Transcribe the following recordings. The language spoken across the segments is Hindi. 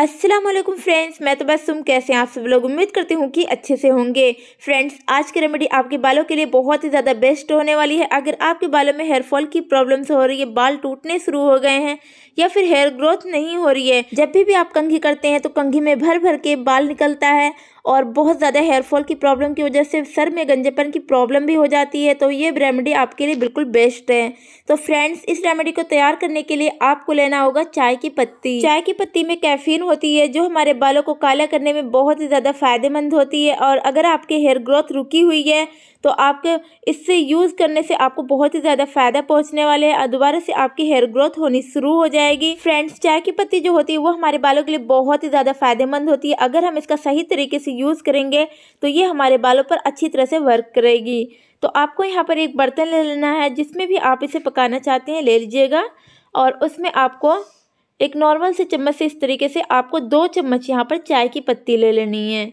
अस्सलाम वालेकुम फ्रेंड्स मैं तो बस तुम कैसे हैं आप सब लोग उम्मीद करती हूँ कि अच्छे से होंगे फ्रेंड्स आज की रेमेडी आपके बालों के लिए बहुत ही ज़्यादा बेस्ट होने वाली है अगर आपके बालों में हेयर फॉल की प्रॉब्लम्स हो रही है बाल टूटने शुरू हो गए हैं या फिर हेयर ग्रोथ नहीं हो रही है जब भी भी आप कंघी करते हैं तो कंघी में भर भर के बाल निकलता है और बहुत ज़्यादा हेयर फॉल की प्रॉब्लम की वजह से सर में गंजेपन की प्रॉब्लम भी हो जाती है तो ये रेमेडी आपके लिए बिल्कुल बेस्ट है तो फ्रेंड्स इस रेमेडी को तैयार करने के लिए आपको लेना होगा चाय की पत्ती चाय की पत्ती में कैफीन होती है जो हमारे बालों को काला करने में बहुत ही ज़्यादा फ़ायदेमंद होती है और अगर आपके हेयर ग्रोथ रुकी हुई है तो आपके इससे यूज़ करने से आपको बहुत ही ज़्यादा फ़ायदा पहुँचने वाले हैं दोबारा से आपकी हेयर ग्रोथ होनी शुरू हो जाएगी फ्रेंड्स चाय की पत्ती जो होती है वो हमारे बालों के लिए बहुत ही ज़्यादा फ़ायदेमंद होती है अगर हम इसका सही तरीके से यूज़ करेंगे तो ये हमारे बालों पर अच्छी तरह से वर्क करेगी तो आपको यहाँ पर एक बर्तन ले लेना है जिसमें भी आप इसे पकाना चाहते हैं ले लीजिएगा और उसमें आपको एक नॉर्मल से चम्मच से इस तरीके से आपको दो चम्मच यहाँ पर चाय की पत्ती ले लेनी है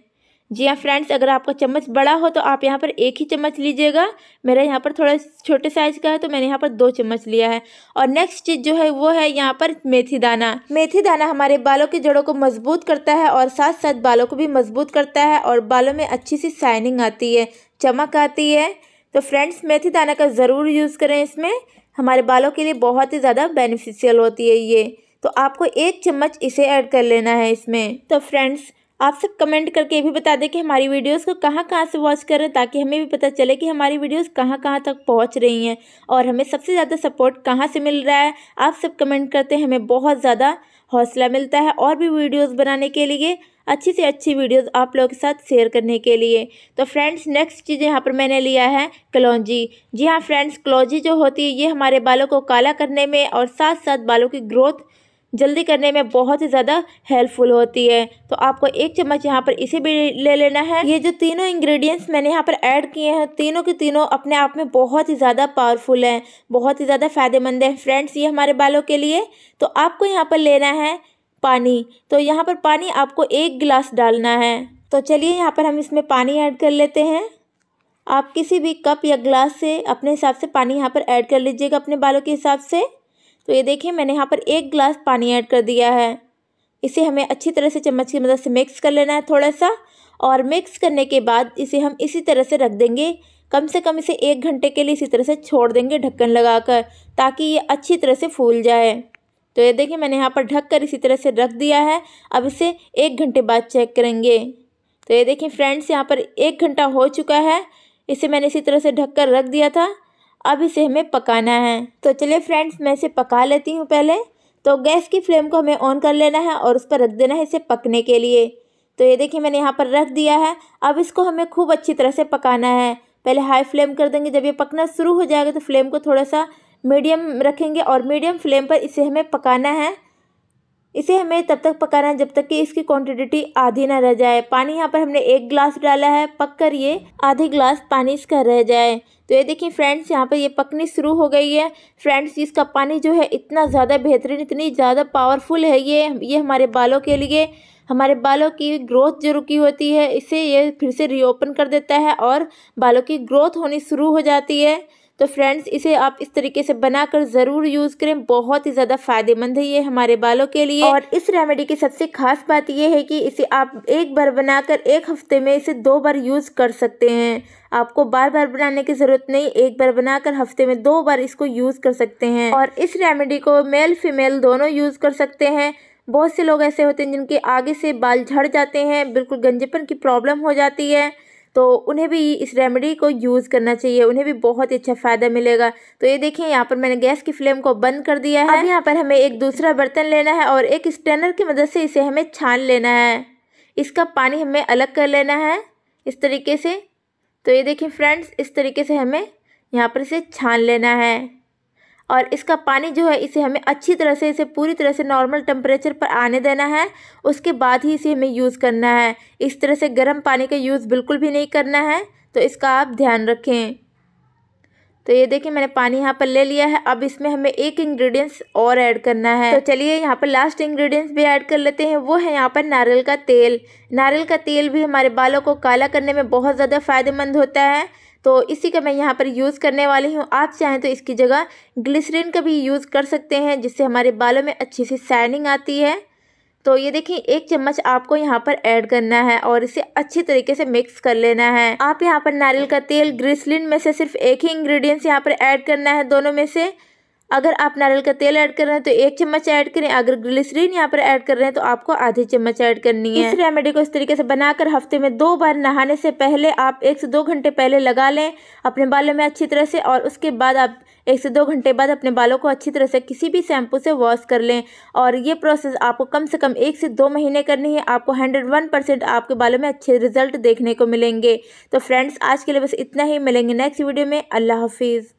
जी हाँ फ्रेंड्स अगर आपका चम्मच बड़ा हो तो आप यहाँ पर एक ही चम्मच लीजिएगा मेरा यहाँ पर थोड़ा छोटे साइज़ का है तो मैंने यहाँ पर दो चम्मच लिया है और नेक्स्ट चीज़ जो है वो है यहाँ पर मेथी दाना मेथी दाना हमारे बालों की जड़ों को मजबूत करता है और साथ साथ बालों को भी मजबूत करता है और बालों में अच्छी सी शाइनिंग आती है चमक आती है तो फ्रेंड्स मेथी दाना का ज़रूर यूज़ करें इसमें हमारे बालों के लिए बहुत ही ज़्यादा बेनिफिशियल होती है ये तो आपको एक चम्मच इसे ऐड कर लेना है इसमें तो फ्रेंड्स आप सब कमेंट करके भी बता दें कि हमारी वीडियोस को कहाँ कहाँ से वॉच करें ताकि हमें भी पता चले कि हमारी वीडियोस कहाँ कहाँ तक पहुँच रही हैं और हमें सबसे ज़्यादा सपोर्ट कहाँ से मिल रहा है आप सब कमेंट करते हैं हमें बहुत ज़्यादा हौसला मिलता है और भी वीडियोस बनाने के लिए अच्छी से अच्छी वीडियोस आप लोगों के साथ शेयर करने के लिए तो फ्रेंड्स नेक्स्ट चीज़ यहाँ पर मैंने लिया है कलौजी जी हाँ फ्रेंड्स कलौजी जो होती है ये हमारे बालों को काला करने में और साथ साथ बालों की ग्रोथ जल्दी करने में बहुत ही ज़्यादा हेल्पफुल होती है तो आपको एक चम्मच यहाँ पर इसे भी ले लेना है ये जो तीनों इंग्रेडिएंट्स मैंने यहाँ पर ऐड किए हैं तीनों के तीनों अपने आप में बहुत ही ज़्यादा पावरफुल हैं बहुत ही ज़्यादा फ़ायदेमंद है फ्रेंड्स ये हमारे बालों के लिए तो आपको यहाँ पर लेना है पानी तो यहाँ पर पानी आपको एक गिलास डालना है तो चलिए यहाँ पर हम इसमें पानी ऐड कर लेते हैं आप किसी भी कप या ग्लास से अपने हिसाब से पानी यहाँ पर ऐड कर लीजिएगा अपने बालों के हिसाब से तो ये देखिए मैंने यहाँ पर एक गिलास पानी ऐड कर दिया है इसे हमें अच्छी तरह से चम्मच की मदद से मिक्स कर लेना है थोड़ा सा और मिक्स करने के बाद इसे हम इसी तरह से रख देंगे कम से कम इसे एक घंटे के लिए इसी तरह से छोड़ देंगे ढक्कन लगाकर ताकि ये अच्छी तरह से फूल जाए तो ये देखिए मैंने यहाँ पर ढक कर इसी तरह से रख दिया है अब इसे एक घंटे बाद चेक करेंगे तो ये देखिए फ्रेंड्स यहाँ पर एक घंटा हो चुका है इसे मैंने इसी तरह से ढक कर रख दिया था अब इसे हमें पकाना है तो चलिए फ्रेंड्स मैं इसे पका लेती हूँ पहले तो गैस की फ्लेम को हमें ऑन कर लेना है और उस पर रख देना है इसे पकने के लिए तो ये देखिए मैंने यहाँ पर रख दिया है अब इसको हमें खूब अच्छी तरह से पकाना है पहले हाई फ्लेम कर देंगे जब ये पकना शुरू हो जाएगा तो फ्लेम को थोड़ा सा मीडियम रखेंगे और मीडियम फ्लेम पर इसे हमें पकाना है इसे हमें तब तक पकाना है जब तक कि इसकी क्वांटिटी आधी ना रह जाए पानी यहाँ पर हमने एक ग्लास डाला है पक कर ये आधे ग्लास पानी इसका रह जाए तो ये देखिए फ्रेंड्स यहाँ पर ये पकनी शुरू हो गई है फ्रेंड्स इसका पानी जो है इतना ज़्यादा बेहतरीन इतनी ज़्यादा पावरफुल है ये ये हमारे बालों के लिए हमारे बालों की ग्रोथ जो रुकी होती है इसे ये फिर से रीओपन कर देता है और बालों की ग्रोथ होनी शुरू हो जाती है तो फ्रेंड्स इसे आप इस तरीके से बनाकर ज़रूर यूज़ करें बहुत ही ज़्यादा फ़ायदेमंद है ये हमारे बालों के लिए और इस रेमेडी की सबसे खास बात यह है कि इसे आप एक बार बनाकर एक हफ्ते में इसे दो बार यूज़ कर सकते हैं आपको बार बार बनाने की ज़रूरत नहीं एक बार बनाकर हफ्ते में दो बार इसको यूज़ कर सकते हैं और इस रेमेडी को मेल फीमेल दोनों यूज़ कर सकते हैं बहुत से लोग ऐसे होते हैं जिनके आगे से बाल झड़ जाते हैं बिल्कुल गंजेपन की प्रॉब्लम हो जाती है तो उन्हें भी इस रेमेडी को यूज़ करना चाहिए उन्हें भी बहुत ही अच्छा फ़ायदा मिलेगा तो ये देखिए यहाँ पर मैंने गैस की फ्लेम को बंद कर दिया है अब यहाँ पर हमें एक दूसरा बर्तन लेना है और एक स्टेनर की मदद से इसे हमें छान लेना है इसका पानी हमें अलग कर लेना है इस तरीके से तो ये देखिए फ्रेंड्स इस तरीके से हमें यहाँ पर इसे छान लेना है और इसका पानी जो है इसे हमें अच्छी तरह से इसे पूरी तरह से नॉर्मल टेम्परेचर पर आने देना है उसके बाद ही इसे हमें यूज़ करना है इस तरह से गर्म पानी का यूज़ बिल्कुल भी नहीं करना है तो इसका आप ध्यान रखें तो ये देखिए मैंने पानी यहाँ पर ले लिया है अब इसमें हमें एक इंग्रेडिएंट्स और ऐड करना है तो चलिए यहाँ पर लास्ट इंग्रेडिएंट्स भी ऐड कर लेते हैं वो है यहाँ पर नारियल का तेल नारियल का तेल भी हमारे बालों को काला करने में बहुत ज़्यादा फ़ायदेमंद होता है तो इसी का मैं यहाँ पर यूज़ करने वाली हूँ आप चाहें तो इसकी जगह ग्लिसरीन का भी यूज़ कर सकते हैं जिससे हमारे बालों में अच्छी सी शाइनिंग आती है तो ये देखिए एक चम्मच आपको यहाँ पर ऐड करना है और इसे अच्छी तरीके से मिक्स कर लेना है आप यहाँ पर नारियल का तेल ग्रिसलिन में से सिर्फ एक ही इंग्रेडिएंट्स यहाँ पर ऐड करना है दोनों में से अगर आप नारियल का तेल ऐड कर रहे हैं तो एक चम्मच ऐड करें अगर ग्लिसरीन यहाँ पर ऐड कर रहे हैं तो आपको आधी चम्मच ऐड करनी है इस रेमेडी को इस तरीके से बनाकर हफ्ते में दो बार नहाने से पहले आप एक से दो घंटे पहले लगा लें अपने बालों में अच्छी तरह से और उसके बाद आप एक से दो घंटे बाद अपने बालों को अच्छी तरह से किसी भी शैम्पू से वॉश कर लें और ये प्रोसेस आपको कम से कम एक से दो महीने करनी है आपको हंड्रेड वन परसेंट आपके बालों में अच्छे रिजल्ट देखने को मिलेंगे तो फ्रेंड्स आज के लिए बस इतना ही मिलेंगे नेक्स्ट वीडियो में अल्लाह हाफिज़